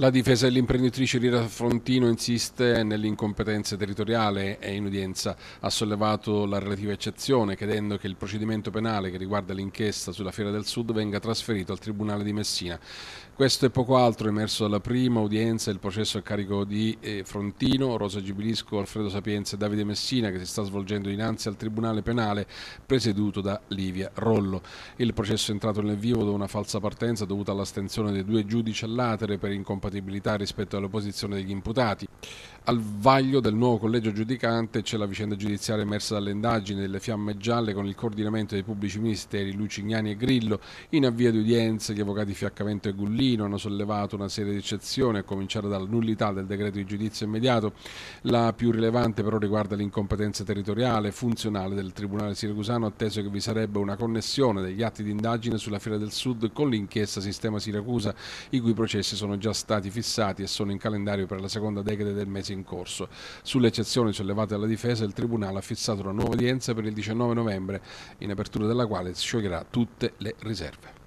La difesa dell'imprenditrice Lira Frontino insiste nell'incompetenza territoriale e in udienza ha sollevato la relativa eccezione chiedendo che il procedimento penale che riguarda l'inchiesta sulla Fiera del Sud venga trasferito al Tribunale di Messina. Questo e poco altro è emerso dalla prima udienza del processo a carico di eh, Frontino, Rosa Gibilisco, Alfredo Sapienza e Davide Messina che si sta svolgendo dinanzi al Tribunale penale presieduto da Livia Rollo. Il processo è entrato nel vivo da una falsa partenza dovuta all'astenzione dei due giudici all'atere per incompatibilità incompatibilità rispetto all'opposizione degli imputati al vaglio del nuovo collegio giudicante c'è la vicenda giudiziaria emersa dalle indagini delle fiamme gialle con il coordinamento dei pubblici ministeri Lucignani e Grillo. In avvia di udienza gli avvocati Fiaccamento e Gullino hanno sollevato una serie di eccezioni a cominciare dalla nullità del decreto di giudizio immediato. La più rilevante però riguarda l'incompetenza territoriale e funzionale del Tribunale siracusano atteso che vi sarebbe una connessione degli atti di indagine sulla Fiera del Sud con l'inchiesta Sistema Siracusa i cui processi sono già stati fissati e sono in calendario per la seconda decade del mese in in corso. Sulle eccezioni sollevate dalla difesa, il Tribunale ha fissato una nuova udienza per il 19 novembre, in apertura della quale scioglierà tutte le riserve.